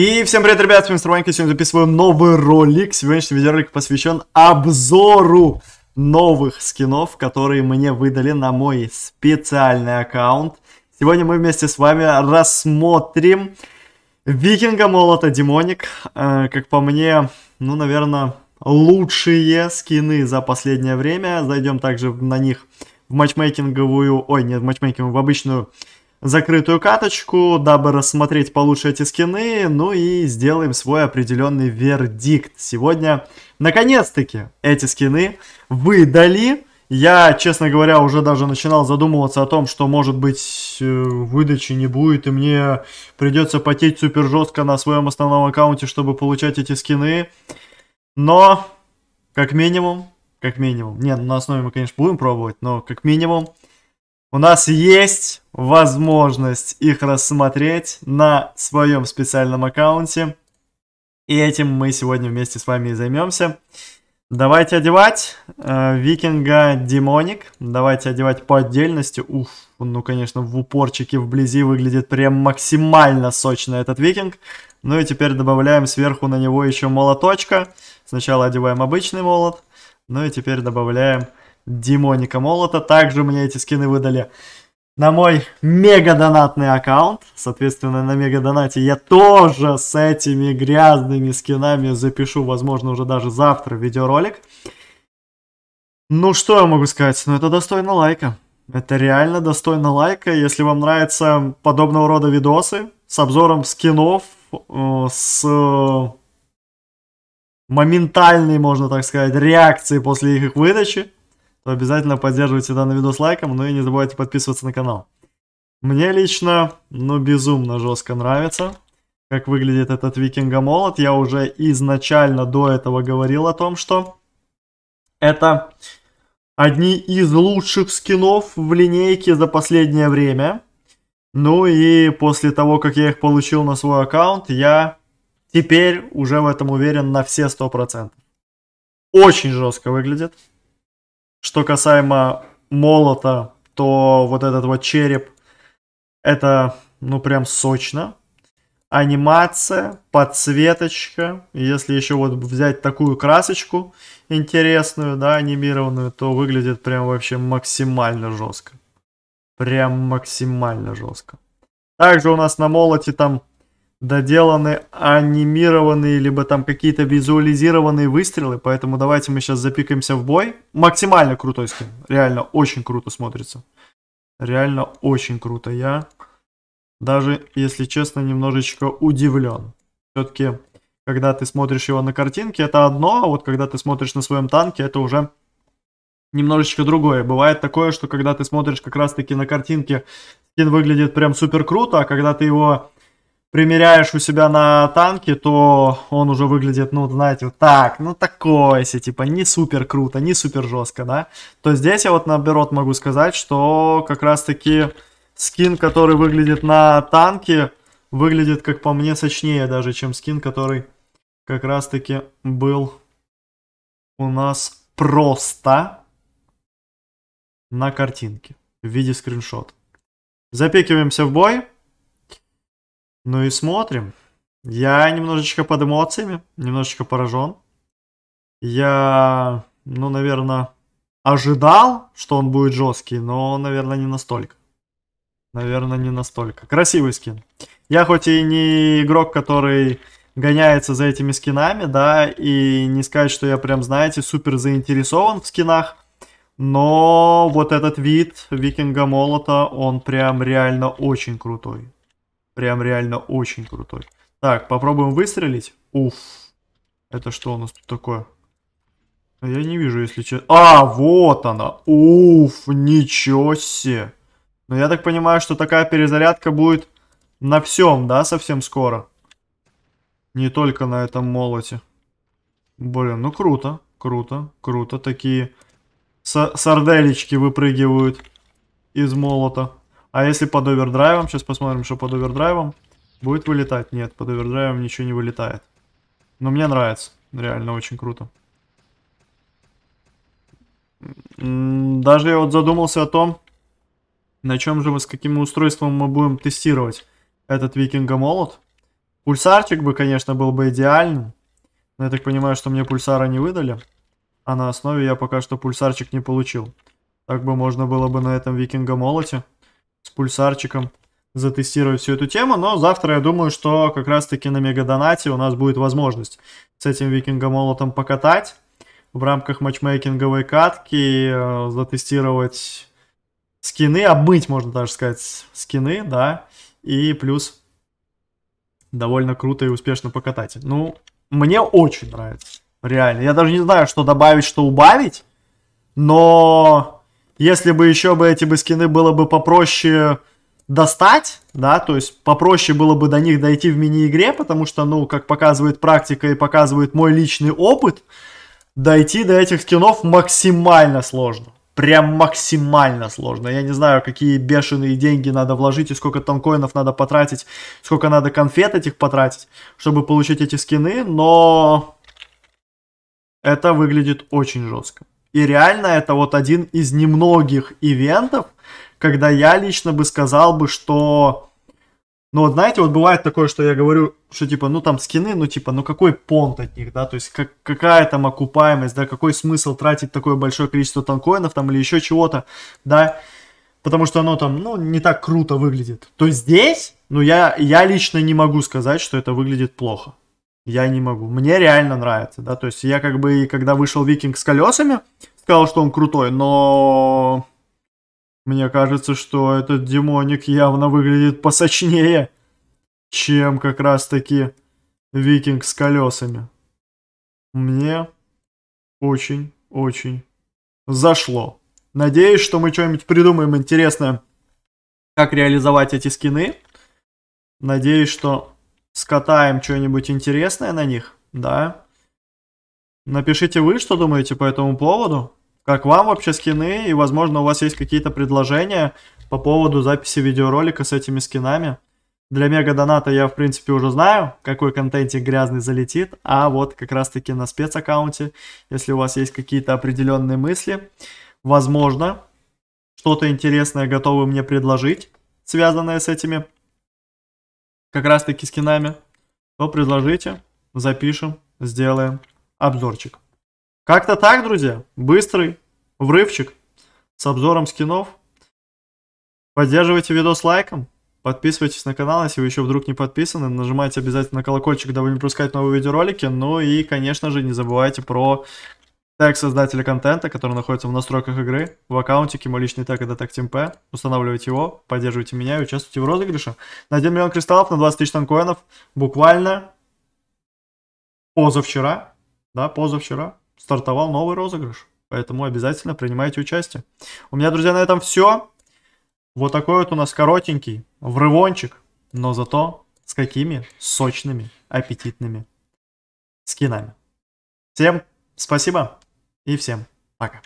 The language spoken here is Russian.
И всем привет, ребят, с вами Строванька, сегодня записываем новый ролик. Сегодняшний видеоролик посвящен обзору новых скинов, которые мне выдали на мой специальный аккаунт. Сегодня мы вместе с вами рассмотрим Викинга Молота Демоник. Э, как по мне, ну, наверное, лучшие скины за последнее время. Зайдем также на них в матчмейкинговую, ой, нет, в матчмейкинговую, в обычную закрытую каточку, дабы рассмотреть получше эти скины, ну и сделаем свой определенный вердикт. Сегодня, наконец-таки, эти скины выдали. Я, честно говоря, уже даже начинал задумываться о том, что, может быть, э, выдачи не будет, и мне придется потеть супер жестко на своем основном аккаунте, чтобы получать эти скины. Но, как минимум, как минимум, нет, на основе мы, конечно, будем пробовать, но как минимум, у нас есть возможность их рассмотреть на своем специальном аккаунте. И этим мы сегодня вместе с вами и займемся. Давайте одевать э, викинга демоник. Давайте одевать по отдельности. Уф, ну конечно в упорчике вблизи выглядит прям максимально сочно этот викинг. Ну и теперь добавляем сверху на него еще молоточка. Сначала одеваем обычный молот. Ну и теперь добавляем Димоника Молота. Также мне эти скины выдали на мой мега-донатный аккаунт. Соответственно, на мега-донате я тоже с этими грязными скинами запишу, возможно, уже даже завтра видеоролик. Ну, что я могу сказать? Ну, это достойно лайка. Это реально достойно лайка. Если вам нравятся подобного рода видосы с обзором скинов, э, с э, моментальной, можно так сказать, реакцией после их выдачи, то обязательно поддерживайте данный видос лайком, ну и не забывайте подписываться на канал. Мне лично, ну, безумно жестко нравится, как выглядит этот викингомолот. Я уже изначально до этого говорил о том, что это одни из лучших скинов в линейке за последнее время. Ну и после того, как я их получил на свой аккаунт, я теперь уже в этом уверен на все 100%. Очень жестко выглядит. Что касаемо молота, то вот этот вот череп, это ну прям сочно. Анимация, подсветочка, если еще вот взять такую красочку интересную, да, анимированную, то выглядит прям вообще максимально жестко. Прям максимально жестко. Также у нас на молоте там доделаны анимированные, либо там какие-то визуализированные выстрелы, поэтому давайте мы сейчас запикаемся в бой. Максимально крутой скин, реально очень круто смотрится. Реально очень круто, я даже, если честно, немножечко удивлен. Все-таки, когда ты смотришь его на картинке, это одно, а вот когда ты смотришь на своем танке, это уже немножечко другое. Бывает такое, что когда ты смотришь как раз-таки на картинке, скин выглядит прям супер круто, а когда ты его примеряешь у себя на танке, то он уже выглядит, ну, знаете, вот так, ну, такое себе, типа, не супер круто, не супер жестко, да, то здесь я вот наоборот могу сказать, что как раз-таки скин, который выглядит на танке, выглядит, как по мне, сочнее даже, чем скин, который как раз-таки был у нас просто на картинке в виде скриншота. Запекиваемся в бой. Ну и смотрим. Я немножечко под эмоциями, немножечко поражен. Я, ну, наверное, ожидал, что он будет жесткий, но, наверное, не настолько. Наверное, не настолько. Красивый скин. Я хоть и не игрок, который гоняется за этими скинами, да, и не сказать, что я прям, знаете, супер заинтересован в скинах, но вот этот вид викинга молота, он прям реально очень крутой. Прям реально очень крутой. Так, попробуем выстрелить. Уф. Это что у нас тут такое? А я не вижу, если честно. А, вот она. Уф, ничего себе. Но я так понимаю, что такая перезарядка будет на всем, да, совсем скоро? Не только на этом молоте. Блин, ну круто, круто, круто. Такие сарделечки выпрыгивают из молота. А если под овердрайвом, сейчас посмотрим, что под овердрайвом будет вылетать. Нет, под овердрайвом ничего не вылетает. Но мне нравится, реально очень круто. Даже я вот задумался о том, на чем же мы, с каким устройством мы будем тестировать этот викингомолот? Пульсарчик бы, конечно, был бы идеальным. Но я так понимаю, что мне пульсара не выдали. А на основе я пока что пульсарчик не получил. Так бы можно было бы на этом викингомолоте молоте с пульсарчиком затестировать всю эту тему, но завтра я думаю, что как раз-таки на мегадонате у нас будет возможность с этим викингомолотом покатать в рамках матчмейкинговой катки, э, затестировать скины, обмыть, можно даже сказать, скины, да, и плюс довольно круто и успешно покатать. Ну, мне очень нравится, реально. Я даже не знаю, что добавить, что убавить, но если бы еще бы эти бы скины было бы попроще достать, да, то есть попроще было бы до них дойти в мини-игре, потому что, ну, как показывает практика и показывает мой личный опыт, дойти до этих скинов максимально сложно. Прям максимально сложно. Я не знаю, какие бешеные деньги надо вложить и сколько там коинов надо потратить, сколько надо конфет этих потратить, чтобы получить эти скины, но это выглядит очень жестко. И реально это вот один из немногих ивентов, когда я лично бы сказал бы, что... Ну вот знаете, вот бывает такое, что я говорю, что типа, ну там скины, ну типа, ну какой понт от них, да, то есть как, какая там окупаемость, да, какой смысл тратить такое большое количество танкоинов там или еще чего-то, да, потому что оно там, ну, не так круто выглядит. То здесь, ну я, я лично не могу сказать, что это выглядит плохо я не могу. Мне реально нравится, да, то есть я как бы, когда вышел Викинг с колесами, сказал, что он крутой, но мне кажется, что этот демоник явно выглядит посочнее, чем как раз-таки Викинг с колесами. Мне очень-очень зашло. Надеюсь, что мы что-нибудь придумаем интересное, как реализовать эти скины. Надеюсь, что скатаем что-нибудь интересное на них, да? Напишите вы, что думаете по этому поводу. Как вам вообще скины, и, возможно, у вас есть какие-то предложения по поводу записи видеоролика с этими скинами. Для мега-доната я, в принципе, уже знаю, какой контентик грязный залетит, а вот как раз-таки на спецаккаунте, если у вас есть какие-то определенные мысли, возможно, что-то интересное готовы мне предложить, связанное с этими как раз таки скинами, то предложите, запишем, сделаем обзорчик. Как-то так, друзья, быстрый врывчик с обзором скинов. Поддерживайте видос лайком, подписывайтесь на канал, если вы еще вдруг не подписаны, нажимайте обязательно на колокольчик, дабы не пропускать новые видеоролики, ну и, конечно же, не забывайте про Тег создателя контента, который находится в настройках игры, в аккаунтике, мой личный тег это тег TeamP. Устанавливайте его, поддерживайте меня и участвуйте в розыгрыше. На 1 миллион кристаллов, на 20 тысяч танкоинов. Буквально позавчера, да, позавчера стартовал новый розыгрыш. Поэтому обязательно принимайте участие. У меня, друзья, на этом все. Вот такой вот у нас коротенький врывончик, но зато с какими сочными, аппетитными скинами. Всем спасибо! И всем пока.